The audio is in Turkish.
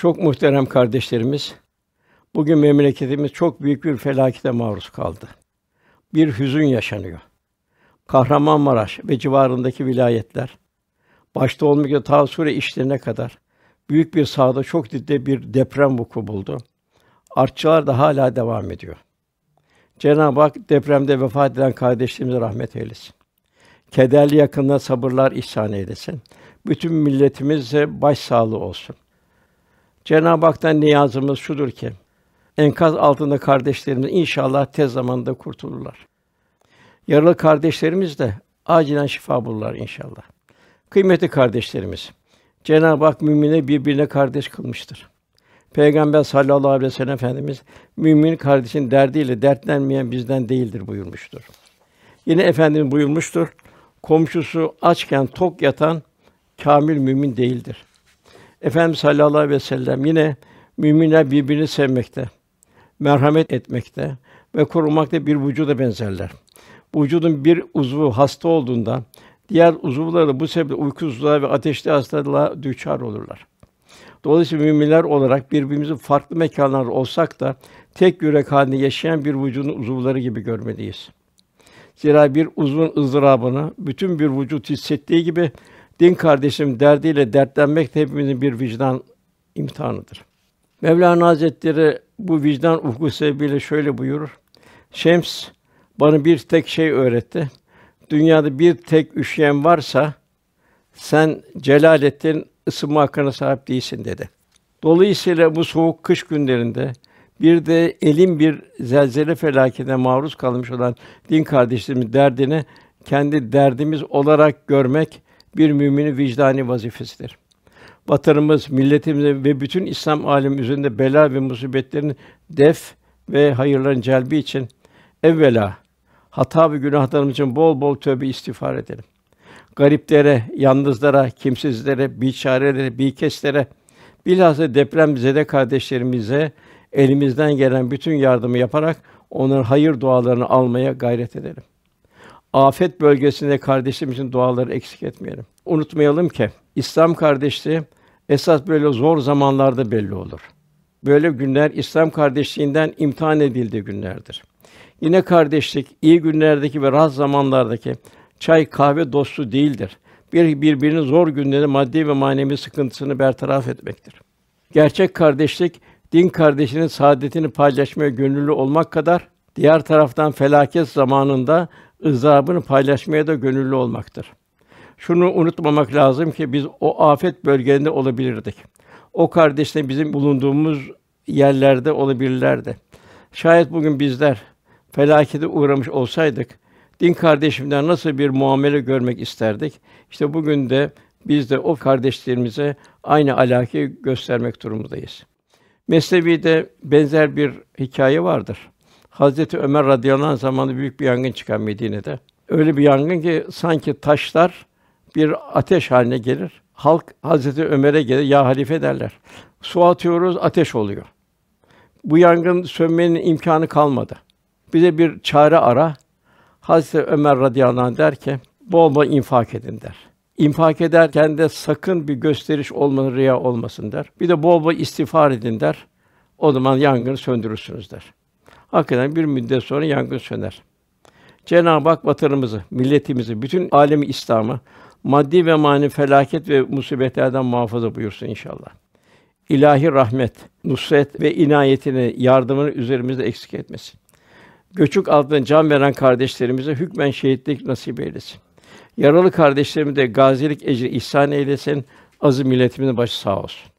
Çok muhterem kardeşlerimiz, bugün memleketimiz çok büyük bir felakete maruz kaldı. Bir hüzün yaşanıyor. Kahramanmaraş ve civarındaki vilayetler, başta olmak üzere ta Suriye işlerine kadar büyük bir sahada çok ciddi bir deprem vuku buldu. Artçılar da hala devam ediyor. Cenab-ı Hak depremde vefat eden kardeşlerimize rahmet eylesin. Kederli yakınına sabırlar ihsan eylesin. Bütün milletimize sağlığı olsun. Cenab-ı Hak'tan niyazımız şudur ki enkaz altında kardeşlerimiz inşallah tez zamanda kurtulurlar. Yaralı kardeşlerimiz de acilen şifa bulurlar inşallah. Kıymetli kardeşlerimiz, Cenab-ı Hak mümine birbirine kardeş kılmıştır. Peygamber sallallahu aleyhi ve sellem Efendimiz mümin kardeşin derdiyle dertlenmeyen bizden değildir buyurmuştur. Yine efendimiz buyurmuştur. Komşusu açken tok yatan kamil mümin değildir. Efendimiz sallallahu aleyhi ve sellem yine müminler birbirini sevmekte, merhamet etmekte ve korumakta bir vücuda benzerler. Vücudun bir uzvu hasta olduğunda diğer uzuvları bu sebeple uykusuzluğa ve ateşli hastalığa düçar olurlar. Dolayısıyla müminler olarak birbirimizin farklı mekanlar olsak da tek yürek halinde yaşayan bir vücudun uzuvları gibi görmeliyiz. Zira bir uzun ızdırabını bütün bir vücut hissettiği gibi din kardeşim derdiyle dertlenmek de hepimizin bir vicdan imtihanıdır. Mevlana Hazretleri bu vicdan ufku sebebiyle şöyle buyurur. Şems bana bir tek şey öğretti. Dünyada bir tek üşüyen varsa sen Celalettin ısınma hakkına sahip değilsin dedi. Dolayısıyla bu soğuk kış günlerinde bir de elin bir zelzele felaketine maruz kalmış olan din kardeşlerimiz derdini kendi derdimiz olarak görmek bir müminin vicdani vazifesidir. Vatanımız, milletimiz ve bütün İslam alemi üzerinde bela ve musibetlerin def ve hayırların celbi için evvela hata ve günahlarımız için bol bol tövbe istiğfar edelim. Gariplere, yalnızlara, kimsizlere, biçarelere, bikeslere, bilhassa deprem zede kardeşlerimize elimizden gelen bütün yardımı yaparak onların hayır dualarını almaya gayret edelim afet bölgesinde kardeşlerimizin duaları eksik etmeyelim. Unutmayalım ki İslam kardeşliği esas böyle zor zamanlarda belli olur. Böyle günler İslam kardeşliğinden imtihan edildiği günlerdir. Yine kardeşlik iyi günlerdeki ve rahat zamanlardaki çay kahve dostu değildir. Bir birbirinin zor günlerinde maddi ve manevi sıkıntısını bertaraf etmektir. Gerçek kardeşlik din kardeşinin saadetini paylaşmaya gönüllü olmak kadar diğer taraftan felaket zamanında ızdırabını paylaşmaya da gönüllü olmaktır. Şunu unutmamak lazım ki biz o afet bölgesinde olabilirdik. O kardeşler bizim bulunduğumuz yerlerde olabilirlerdi. Şayet bugün bizler felakete uğramış olsaydık, din kardeşimden nasıl bir muamele görmek isterdik? İşte bugün de biz de o kardeşlerimize aynı alaki göstermek durumundayız. Mesnevi'de benzer bir hikaye vardır. Hazreti Ömer radıyallahu anh zamanında büyük bir yangın çıkar Medine'de. Öyle bir yangın ki sanki taşlar bir ateş haline gelir. Halk Hazreti Ömer'e gelir, ya halife derler. Su atıyoruz, ateş oluyor. Bu yangın sönmenin imkanı kalmadı. Bize bir çare ara. Hazreti Ömer radıyallahu anh der ki, bol bol infak edin der. İnfak ederken de sakın bir gösteriş olmasın, riya olmasın der. Bir de bol bol istiğfar edin der. O zaman yangını söndürürsünüz der. Hakikaten bir müddet sonra yangın söner. Cenab-ı Hak vatanımızı, milletimizi, bütün alemi İslam'ı maddi ve manevi felaket ve musibetlerden muhafaza buyursun inşallah. İlahi rahmet, nusret ve inayetini, yardımını üzerimizde eksik etmesin. Göçük altında can veren kardeşlerimize hükmen şehitlik nasip eylesin. Yaralı kardeşlerimize gazilik ecri ihsan eylesin. Azı milletimizin başı sağ olsun.